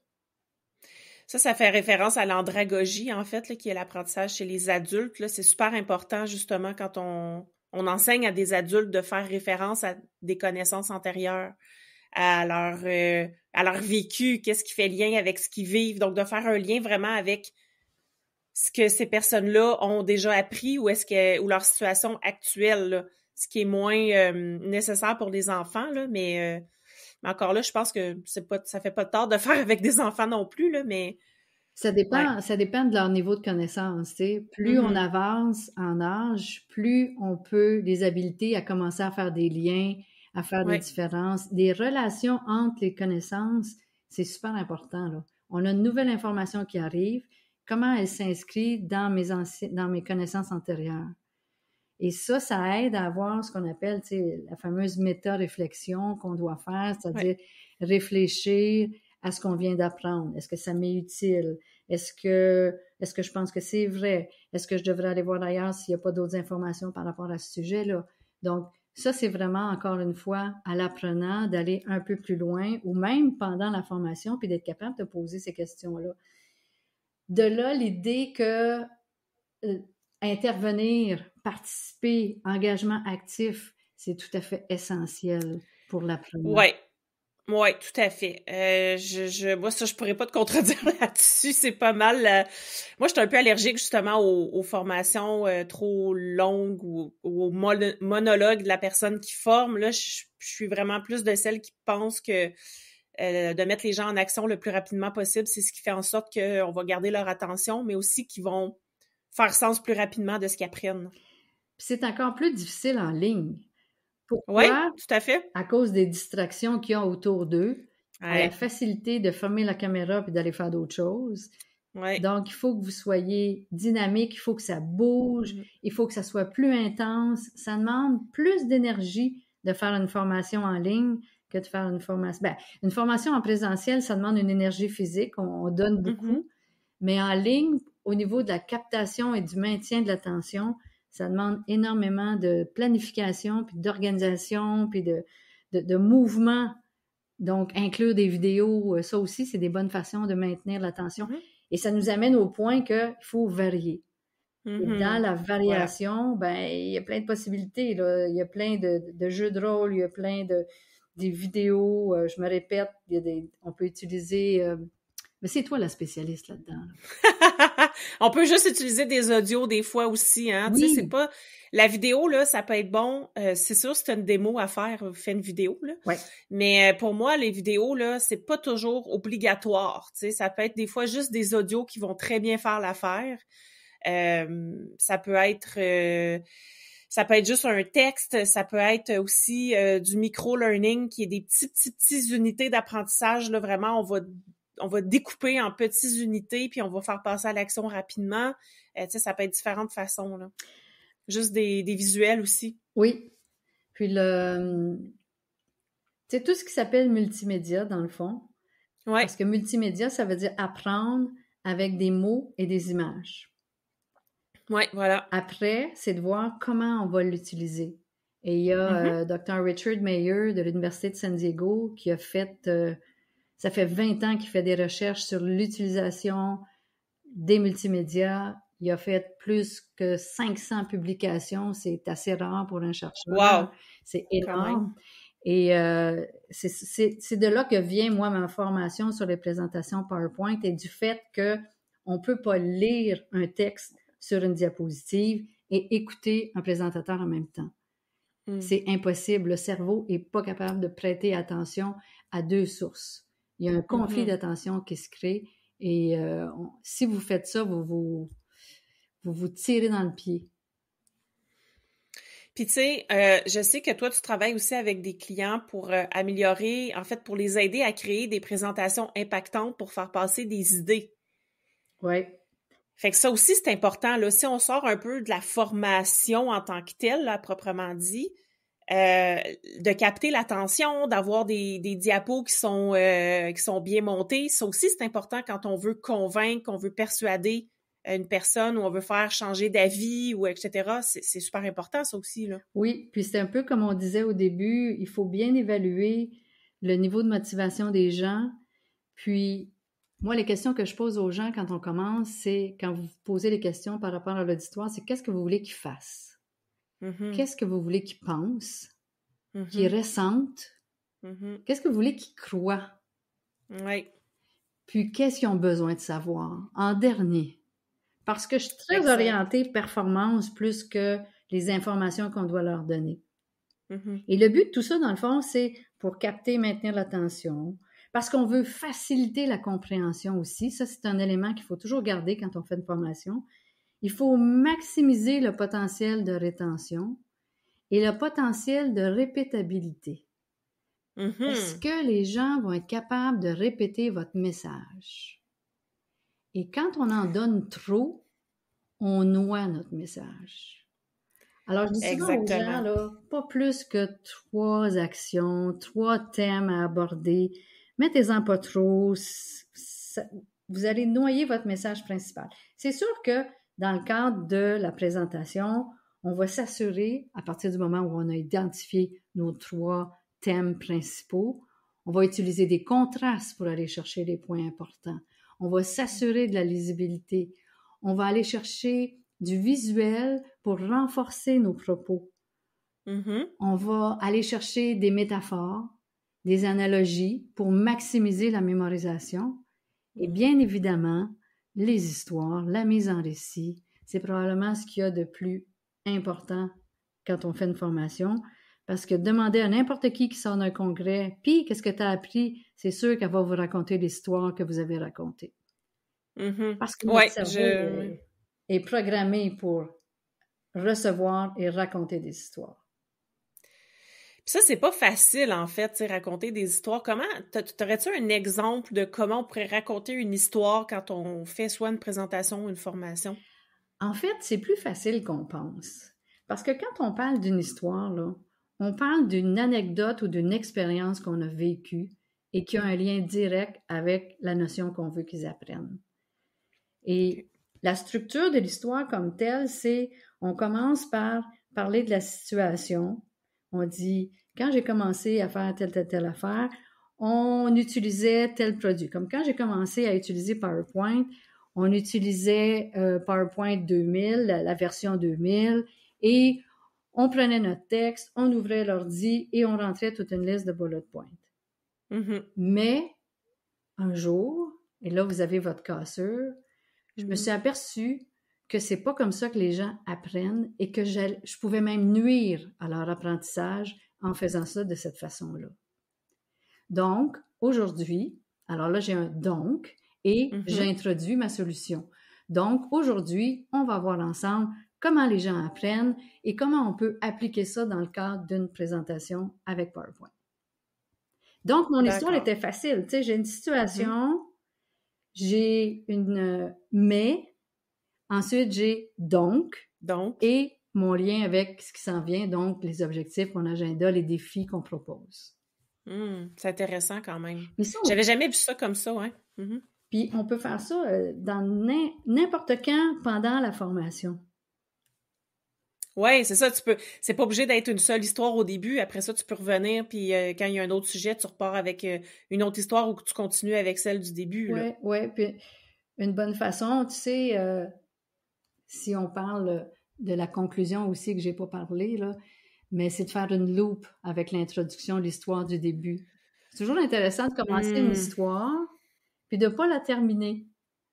Ça, ça fait référence à l'andragogie, en fait, qui est l'apprentissage chez les adultes. C'est super important, justement, quand on, on enseigne à des adultes de faire référence à des connaissances antérieures, à leur, euh, à leur vécu, qu'est-ce qui fait lien avec ce qu'ils vivent. Donc, de faire un lien vraiment avec ce que ces personnes-là ont déjà appris ou est-ce que ou leur situation actuelle, ce qui est moins euh, nécessaire pour les enfants, là, euh, mais, encore là, je pense que c'est pas ça fait pas de tort de faire avec des enfants non plus, là, mais ça dépend, ça dépend de leur niveau de connaissance. Plus on mm-hmm. avance en âge, plus on peut les habiliter à commencer à faire des liens, à faire des différences. Des relations entre les connaissances, c'est super important. On a une nouvelle information qui arrive. Comment elle s'inscrit dans mes, dans mes connaissances antérieures? Et ça, ça aide à avoir ce qu'on appelle la fameuse méta-réflexion qu'on doit faire, c'est-à-dire réfléchir à ce qu'on vient d'apprendre? Est-ce que ça m'est utile? Est-ce que, est-ce que je pense que c'est vrai? Est-ce que je devrais aller voir ailleurs s'il n'y a pas d'autres informations par rapport à ce sujet-là? Donc, ça, c'est vraiment, encore une fois, à l'apprenant d'aller un peu plus loin ou même pendant la formation, puis d'être capable de poser ces questions-là. De là, l'idée que euh, intervenir, participer, engagement actif, c'est tout à fait essentiel pour l'apprenant. Oui, oui, tout à fait. Euh, je, je, moi, ça, je pourrais pas te contredire là-dessus. C'est pas mal. Euh, moi, je suis un peu allergique justement aux, formations euh, trop longues ou, au monologue de la personne qui forme. Là, je, je suis vraiment plus de celle qui pense que de mettre les gens en action le plus rapidement possible, c'est ce qui fait en sorte qu'on va garder leur attention, mais aussi qu'ils vont faire sens plus rapidement de ce qu'ils apprennent. C'est encore plus difficile en ligne oui, tout à fait. À cause des distractions qu'il ont autour d'eux, la facilité de fermer la caméra puis d'aller faire d'autres choses. Donc, il faut que vous soyez dynamique, il faut que ça bouge, mm-hmm. il faut que ça soit plus intense. Ça demande plus d'énergie de faire une formation en ligne que de faire une formation. Ben, une formation en présentiel, ça demande une énergie physique, on, donne mm-hmm. beaucoup, mais en ligne, au niveau de la captation et du maintien de l'attention, ça demande énormément de planification, puis d'organisation, puis de, mouvement. Donc, inclure des vidéos, euh, ça aussi, c'est des bonnes façons de maintenir l'attention. Mhm. Et ça nous amène au point qu'il faut varier. Mhm. dans la variation, ben, il y a plein de possibilités. Il y a plein de, jeux de rôle, il y a plein de des vidéos. Euh, je me répète, il y a des, on peut utiliser... Euh, mais c'est toi la spécialiste là-dedans. là dedans on peut juste utiliser des audios des fois aussi, hein. pas. La vidéo, là, ça peut être bon. Euh, c'est sûr, c'est une démo à faire, fais une vidéo, Mais euh, pour moi, les vidéos, là, c'est pas toujours obligatoire. ça peut être des fois juste des audios qui vont très bien faire l'affaire. Euh, ça peut être. ça peut être juste un texte, ça peut être aussi du micro-learning qui est des petites petits, unités d'apprentissage. Là, vraiment, on va on va découper en petites unités, puis on va faire passer à l'action rapidement. Euh, sais, ça peut être différentes façons. Là. Juste des, visuels aussi. Oui. Puis le. C'est tout ce qui s'appelle multimédia, dans le fond. Ouais. Parce que multimédia, ça veut dire apprendre avec des mots et des images. Oui, voilà. Après, c'est de voir comment on va l'utiliser. Et il y a mm mm-hmm. euh, Dr. Richard Mayer de l'Université de San Diego qui a fait euh, ça fait 20 ans qu'il fait des recherches sur l'utilisation des multimédias. Il a fait plus que 500 publications. C'est assez rare pour un chercheur. Wow! C'est énorme. Et euh, c'est de là que vient, moi, ma formation sur les présentations PowerPoint et du fait qu'on ne peut pas lire un texte sur une diapositive et écouter un présentateur en même temps. Hmm. C'est impossible. Le cerveau n'est pas capable de prêter attention à deux sources. Il y a un conflit mm-hmm. d'attention qui se crée et euh, si vous faites ça, vous vous, vous tirez dans le pied. Puis tu sais, euh, je sais que toi, tu travailles aussi avec des clients pour euh, améliorer, en fait, pour les aider à créer des présentations impactantes pour faire passer des idées. Oui. Fait que ça aussi, c'est important. Là. Si on sort un peu de la formation en tant que telle, proprement dit, euh, de capter l'attention, d'avoir des, diapos qui sont, euh, qui sont bien montés. Ça aussi, c'est important quand on veut convaincre, qu'on veut persuader une personne ou on veut faire changer d'avis ou etc. C'est super important, ça aussi. Là. Oui, puis c'est un peu comme on disait au début, il faut bien évaluer le niveau de motivation des gens. Puis, moi, les questions que je pose aux gens quand on commence, c'est quand vous posez des questions par rapport à l'auditoire, c'est qu'est-ce que vous voulez qu'ils fassent? Mm-hmm. Qu'est-ce que vous voulez qu'ils pensent, qu'ils mm-hmm. ressentent? Mm-hmm. Qu'est-ce que vous voulez qu'ils croient? Oui. Puis qu'est-ce qu'ils ont besoin de savoir en dernier? Parce que je suis très orientée performance plus que les informations qu'on doit leur donner. Et le but de tout ça, dans le fond, c'est pour capter, et maintenir l'attention, parce qu'on veut faciliter la compréhension aussi. Ça, c'est un élément qu'il faut toujours garder quand on fait une formation. Il faut maximiser le potentiel de rétention et le potentiel de répétabilité. Mm-hmm. Est-ce que les gens vont être capables de répéter votre message? Et quand on en donne trop, on noie notre message. Alors, je dis aux gens, là, pas plus que trois actions, trois thèmes à aborder. Mettez-en pas trop. vous allez noyer votre message principal. C'est sûr que dans le cadre de la présentation, on va s'assurer, à partir du moment où on a identifié nos trois thèmes principaux, on va utiliser des contrastes pour aller chercher les points importants. On va s'assurer de la lisibilité. On va aller chercher du visuel pour renforcer nos propos. Mm-hmm. On va aller chercher des métaphores, des analogies pour maximiser la mémorisation. Et mm-hmm. bien évidemment, les histoires, la mise en récit. C'est probablement ce qu'il y a de plus important quand on fait une formation. Parce que demander à n'importe qui qui sort d'un congrès, puis qu'est-ce que tu as appris, c'est sûr qu'elle va vous raconter l'histoire que vous avez racontée. Mm-hmm. Parce que est programmé pour recevoir et raconter des histoires ça, c'est pas facile, en fait, raconter des histoires. Comment, t'aurais-tu un exemple de comment on pourrait raconter une histoire quand on fait soit une présentation ou une formation? En fait, c'est plus facile qu'on pense. Parce que quand on parle d'une histoire, là, on parle d'une anecdote ou d'une expérience qu'on a vécue et qui a un lien direct avec la notion qu'on veut qu'ils apprennent. Et la structure de l'histoire comme telle, c'est on commence par parler de la situation. On dit quand j'ai commencé à faire telle, telle, telle affaire, on utilisait tel produit. Comme quand j'ai commencé à utiliser PowerPoint, on utilisait euh, PowerPoint 2000, la, version 2000, et on prenait notre texte, on ouvrait l'ordi et on rentrait toute une liste de bullet points. Mm-hmm. Mais un jour, et là vous avez votre cassure, je me mm-hmm. suis aperçue que c'est pas comme ça que les gens apprennent et que je pouvais même nuire à leur apprentissage en faisant ça de cette façon-là. Donc, aujourd'hui, alors là, j'ai un donc et j'ai mhm. introduit j'introduis ma solution. Donc, aujourd'hui, on va voir ensemble comment les gens apprennent et comment on peut appliquer ça dans le cadre d'une présentation avec PowerPoint. Donc, mon histoire était facile. Tu sais, j'ai une situation, mhm. j'ai une euh, mais, ensuite j'ai donc, donc, et mon lien avec ce qui s'en vient, donc les objectifs, mon agenda, les défis qu'on propose. Hmm, c'est intéressant quand même. J'avais jamais vu ça comme ça, hein? Mhm. Puis on peut faire ça euh, dans n'importe quand pendant la formation. Oui, c'est ça, tu peux. C'est pas obligé d'être une seule histoire au début. Après ça, tu peux revenir, puis euh, quand il y a un autre sujet, tu repars avec euh, une autre histoire ou que tu continues avec celle du début. Oui, ouais, puis une bonne façon, tu sais, si on parle de la conclusion aussi que j'ai pas parlé, là, mais c'est de faire une loupe avec l'introduction, l'histoire du début. C'est toujours intéressant de commencer une hmm. histoire, puis de ne pas la terminer,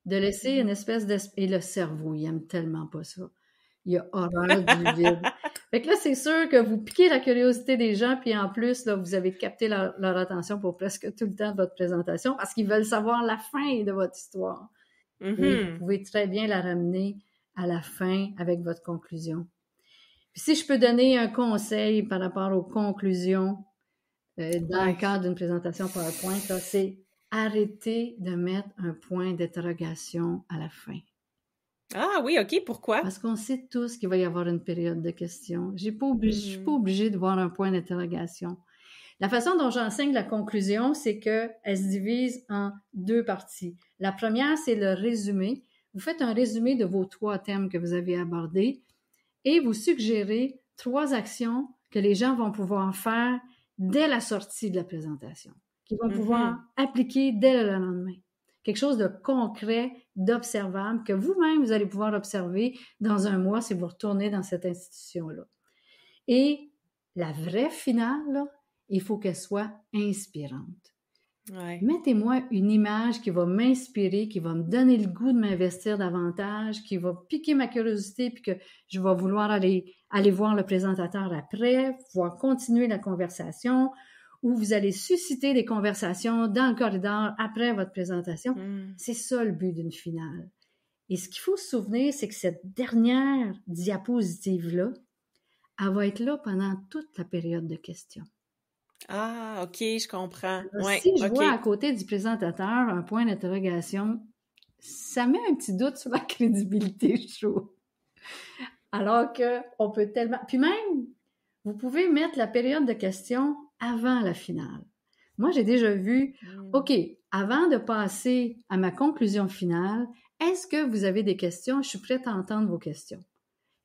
de laisser une espèce d'espace. Et le cerveau, il aime tellement pas ça. Il a horreur du vide. Fait que là, c'est sûr que vous piquez la curiosité des gens, puis en plus, vous avez capté leur, attention pour presque tout le temps de votre présentation parce qu'ils veulent savoir la fin de votre histoire. vous mm-hmm. pouvez très bien la ramener à la fin avec votre conclusion. si je peux donner un conseil par rapport aux conclusions euh, dans le cadre d'une présentation PowerPoint, c'est arrêter de mettre un point d'interrogation à la fin. Ah oui, OK, pourquoi? Parce qu'on sait tous qu'il va y avoir une période de questions. Je ne suis pas hmm. obligée de voir un point d'interrogation. La façon dont j'enseigne la conclusion, c'est qu'elle se divise en deux parties. La première, c'est le résumé, vous faites un résumé de vos trois thèmes que vous avez abordés et vous suggérez trois actions que les gens vont pouvoir faire dès la sortie de la présentation, qu'ils vont pouvoir mhm. appliquer dès le lendemain. Quelque chose de concret, d'observable, que vous-même, vous allez pouvoir observer dans un mois si vous retournez dans cette institution-là. Et la vraie finale, il faut qu'elle soit inspirante. Mettez-moi une image qui va m'inspirer, qui va me donner le goût de m'investir davantage, qui va piquer ma curiosité, puis que je vais vouloir aller, aller voir le présentateur après, voir continuer la conversation, ou vous allez susciter des conversations dans le corridor après votre présentation. Hmm. C'est ça le but d'une finale. Et ce qu'il faut se souvenir, c'est que cette dernière diapositive-là, elle va être là pendant toute la période de questions. Ah, OK, je comprends. Euh, si je vois à côté du présentateur un point d'interrogation, ça met un petit doute sur la crédibilité, je trouve. Alors qu'on peut tellement. Puis même, vous pouvez mettre la période de questions avant la finale. Moi, j'ai déjà vu, hmm. OK, avant de passer à ma conclusion finale, est-ce que vous avez des questions? Je suis prête à entendre vos questions.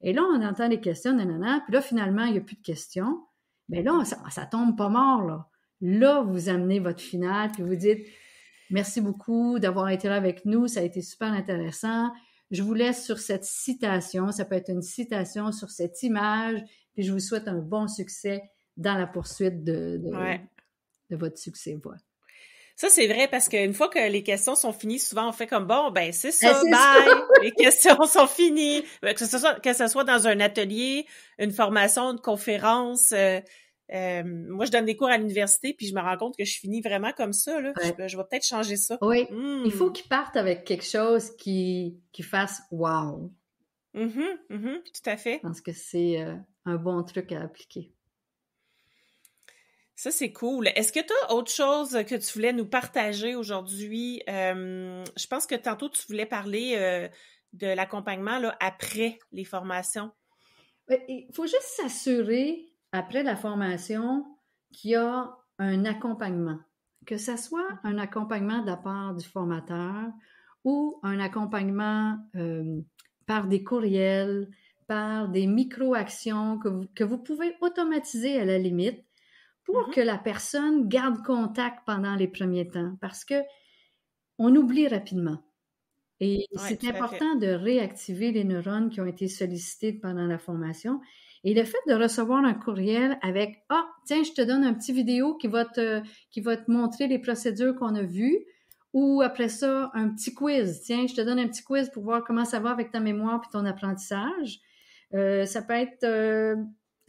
Et là, on entend les questions, nanana, puis là, finalement, il n'y a plus de questions. Mais ben là, ça, ça tombe pas mort, là. Là, vous amenez votre finale, puis vous dites merci beaucoup d'avoir été là avec nous, ça a été super intéressant. Je vous laisse sur cette citation, ça peut être une citation sur cette image, puis je vous souhaite un bon succès dans la poursuite de, de votre succès. Voilà. Ça, c'est vrai parce qu'une fois que les questions sont finies, souvent on fait comme bon, ben c'est ben, ça, bye. les questions sont finies. Ben, que ce, soit, que ce soit dans un atelier, une formation, une conférence. Euh, euh, moi, je donne des cours à l'université, puis je me rends compte que je finis vraiment comme ça. Là. Je, vais peut-être changer ça. Oui. Mmh. Il faut qu'ils partent avec quelque chose qui, qui fasse wow. Mmh mmh tout à fait. Je pense que c'est euh, un bon truc à appliquer. Ça, c'est cool. Est-ce que tu as autre chose que tu voulais nous partager aujourd'hui? Euh, je pense que tantôt, tu voulais parler euh, de l'accompagnement après les formations. Ben, il faut juste s'assurer, après la formation, qu'il y a un accompagnement. Que ce soit un accompagnement de la part du formateur ou un accompagnement euh, par des courriels, par des micro-actions que vous pouvez automatiser à la limite pour mm-hmm. que la personne garde contact pendant les premiers temps parce que on oublie rapidement. Et c'est important de réactiver les neurones qui ont été sollicités pendant la formation. Et le fait de recevoir un courriel avec Ah, tiens, je te donne un petit vidéo qui va te, qui va te montrer les procédures qu'on a vues. Ou après ça, un petit quiz. Tiens, je te donne un petit quiz pour voir comment ça va avec ta mémoire puis ton apprentissage. Euh, ça peut être euh,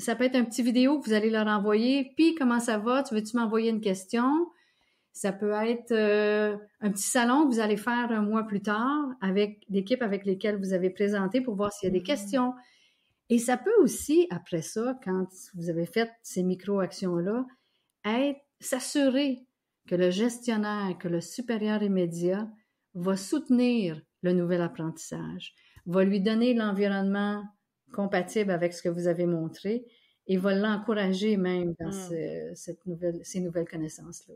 ça peut être un petit vidéo que vous allez leur envoyer. Puis, comment ça va? Tu veux-tu m'envoyer une question? Ça peut être euh, un petit salon que vous allez faire un mois plus tard avec l'équipe avec laquelle vous avez présenté pour voir s'il y a des mm-hmm. questions. Et ça peut aussi, après ça, quand vous avez fait ces micro-actions-là, être s'assurer que le gestionnaire, que le supérieur immédiat va soutenir le nouvel apprentissage, va lui donner l'environnement compatible avec ce que vous avez montré et va l'encourager même dans mm. cette nouvelle, ces nouvelles connaissances-là.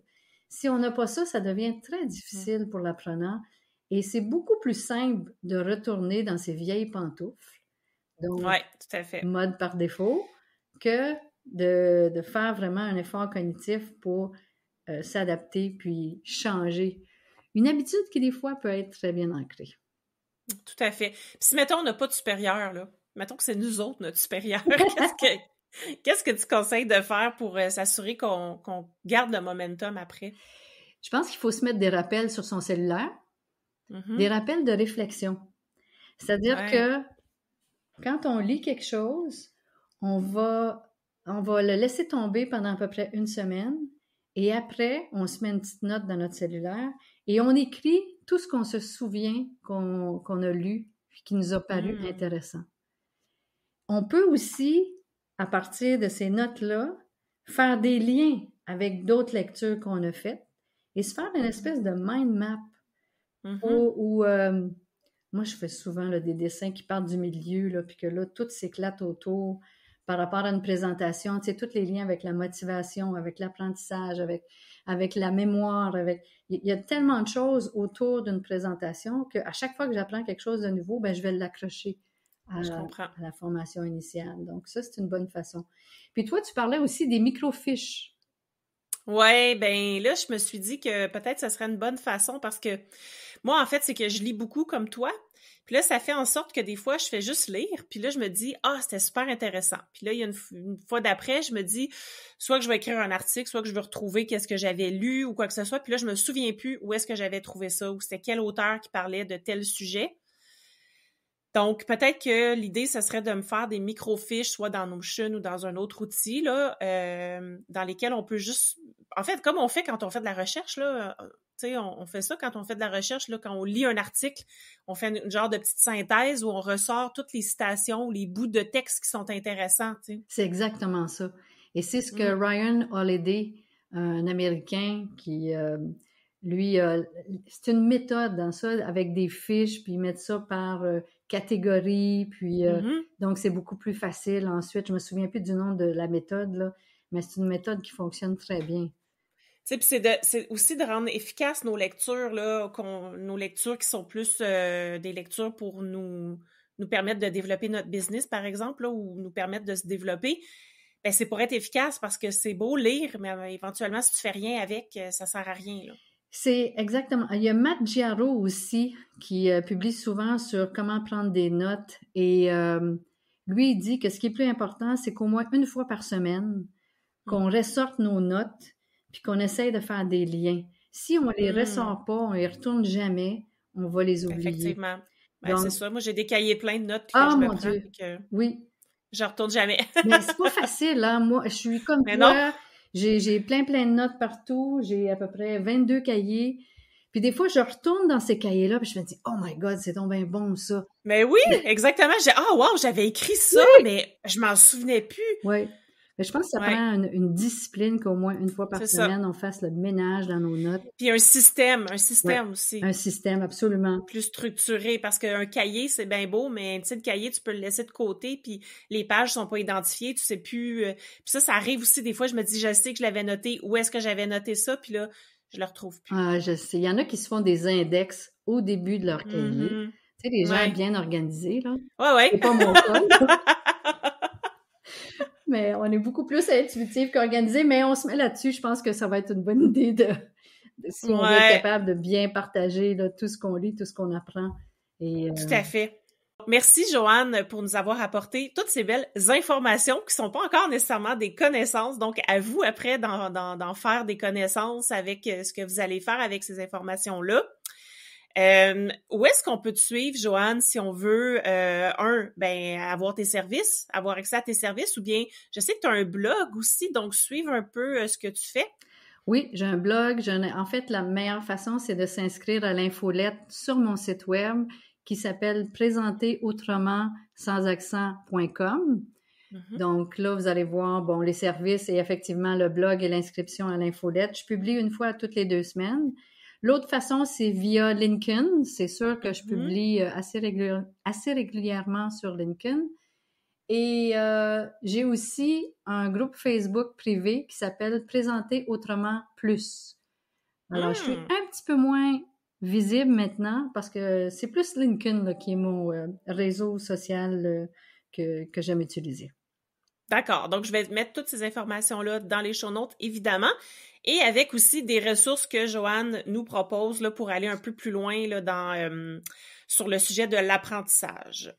Si on n'a pas ça, ça devient très mm. difficile pour l'apprenant et c'est beaucoup plus simple de retourner dans ses vieilles pantoufles, donc mode par défaut, que de, faire vraiment un effort cognitif pour euh, s'adapter puis changer. Une habitude qui, des fois, peut être très bien ancrée. Tout à fait. Puis si, mettons, on n'a pas de supérieur, là, mettons que c'est nous autres, notre supérieur, qu'est-ce que, tu conseilles de faire pour euh, s'assurer qu'on garde le momentum après? Je pense qu'il faut se mettre des rappels sur son cellulaire, mm-hmm. des rappels de réflexion. C'est-à-dire que quand on lit quelque chose, on va, on va le laisser tomber pendant à peu près une semaine et après, on se met une petite note dans notre cellulaire et on écrit tout ce qu'on se souvient qu'on a lu et qui nous a paru mm. intéressant on peut aussi, à partir de ces notes-là, faire des liens avec d'autres lectures qu'on a faites et se faire une mm-hmm. espèce de mind map mm-hmm. où, euh, moi, je fais souvent le des dessins qui partent du milieu, là, puis que là, tout s'éclate autour par rapport à une présentation, tu sais, tous les liens avec la motivation, avec l'apprentissage, avec, avec la mémoire, avec... Il y a tellement de choses autour d'une présentation qu'à chaque fois que j'apprends quelque chose de nouveau, ben, je vais l'accrocher à, à, la formation initiale. Donc, ça, c'est une bonne façon. Puis toi, tu parlais aussi des micro-fiches. Oui, ben là, je me suis dit que peut-être ce serait une bonne façon parce que moi, en fait, c'est que je lis beaucoup comme toi. Puis là, ça fait en sorte que des fois, je fais juste lire. Puis là, je me dis, ah, c'était super intéressant. Puis là, il y a une, fois d'après, je me dis, soit que je vais écrire un article, soit que je vais retrouver qu'est-ce que j'avais lu ou quoi que ce soit. Puis là, je me souviens plus où est-ce que j'avais trouvé ça ou c'était quel auteur qui parlait de tel sujet. Donc, peut-être que l'idée, ce serait de me faire des micro-fiches, soit dans Notion ou dans un autre outil, euh, dans lesquels on peut juste... En fait, comme on fait quand on fait de la recherche, là, euh, on, on, fait ça quand on fait de la recherche, là, quand on lit un article, on fait une, genre de petite synthèse où on ressort toutes les citations ou les bouts de texte qui sont intéressants. C'est exactement ça. Et c'est ce que mm-hmm. Ryan Holiday, un Américain qui, euh, lui, c'est une méthode dans hein, ça, avec des fiches, puis il met ça par catégorie Puis, euh, mm-hmm. donc, c'est beaucoup plus facile. Ensuite, je me souviens plus du nom de la méthode, là, mais c'est une méthode qui fonctionne très bien c'est aussi de rendre efficaces nos lectures, là, nos lectures qui sont plus euh, des lectures pour nous, nous permettre de développer notre business, par exemple, ou nous permettre de se développer. Ben, c'est pour être efficace parce que c'est beau lire, mais euh, éventuellement, si tu fais rien avec, ça ça sert à rien. Là. C'est exactement. Il y a Matt Giaro aussi qui euh, publie souvent sur comment prendre des notes et euh, lui il dit que ce qui est plus important, c'est qu'au moins une fois par semaine, qu'on mm. ressorte nos notes puis qu'on essaye de faire des liens. Si on les mm. ressort pas, on les retourne jamais, on va les oublier. Effectivement. Ben, c'est ça. Moi, j'ai des cahiers pleins de notes ah, mon Dieu. Oui, je retourne jamais. mais c'est pas facile, hein? Moi, je suis comme toi. J'ai plein, plein de notes partout. J'ai à peu près 22 cahiers. Puis des fois, je retourne dans ces cahiers-là, puis je me dis, oh my God, c'est donc bien bon, ça. Mais oui, exactement. J'ai, ah, oh, wow, j'avais écrit ça, mais je m'en souvenais plus. Oui je pense que ça prend une, discipline qu'au moins une fois par semaine, on fasse le ménage dans nos notes. Puis un système, un système aussi. Un système, absolument. Plus structuré, parce qu'un cahier, c'est bien beau, mais un petit cahier, tu peux le laisser de côté, puis les pages sont pas identifiées, tu sais plus. Euh, puis ça, ça arrive aussi des fois, je me dis, je sais que je l'avais noté, où est-ce que j'avais noté ça, puis là, je le retrouve plus. Ah, je sais. Il y en a qui se font des index au début de leur cahier. Mm-hmm. Tu sais, les gens bien organisés, là. Ouais, ouais. pas mon cas. mais on est beaucoup plus intuitif qu'organisé, mais on se met là-dessus. Je pense que ça va être une bonne idée de, si on est capable de bien partager là, tout ce qu'on lit, tout ce qu'on apprend. Euh, tout à fait. Merci, Joanne, pour nous avoir apporté toutes ces belles informations qui ne sont pas encore nécessairement des connaissances. Donc, à vous après d'en faire des connaissances avec euh, ce que vous allez faire avec ces informations-là. Euh, où est-ce qu'on peut te suivre, Joanne, si on veut, euh, un, ben, avoir tes services, avoir accès à tes services, ou bien, je sais que tu as un blog aussi, donc suivre un peu euh, ce que tu fais. Oui, j'ai un blog. En fait, la meilleure façon, c'est de s'inscrire à l'infolette sur mon site web qui s'appelle autrement sans accent.com. Mm-hmm. Donc là, vous allez voir, bon, les services et effectivement le blog et l'inscription à l'infolette. Je publie une fois toutes les deux semaines. L'autre façon, c'est via LinkedIn. C'est sûr que je mm-hmm. publie euh, assez, régulièrement sur LinkedIn. Et euh, j'ai aussi un groupe Facebook privé qui s'appelle Présenter autrement plus. Alors, je suis mm. un petit peu moins visible maintenant parce que c'est plus LinkedIn qui est mon euh, réseau social que j'aime utiliser. D'accord. Donc, je vais mettre toutes ces informations-là dans les show notes, évidemment, et avec aussi des ressources que Joanne nous propose là, pour aller un peu plus loin là, dans, euh, sur le sujet de l'apprentissage.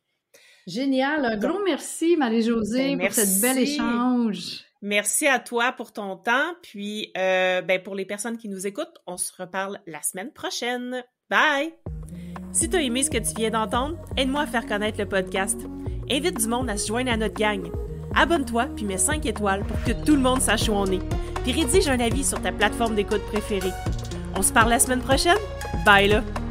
Génial. Un gros merci, Marie-Josée, ben, pour ce bel échange. Merci à toi pour ton temps. Puis, euh, ben, pour les personnes qui nous écoutent, on se reparle la semaine prochaine. Bye! Si tu as aimé ce que tu viens d'entendre, aide-moi à faire connaître le podcast. Invite du monde à se joindre à notre gang. Abonne-toi puis mets 5 étoiles pour que tout le monde sache où on est. Puis rédige un avis sur ta plateforme d'écoute préférée. On se parle la semaine prochaine? Bye là!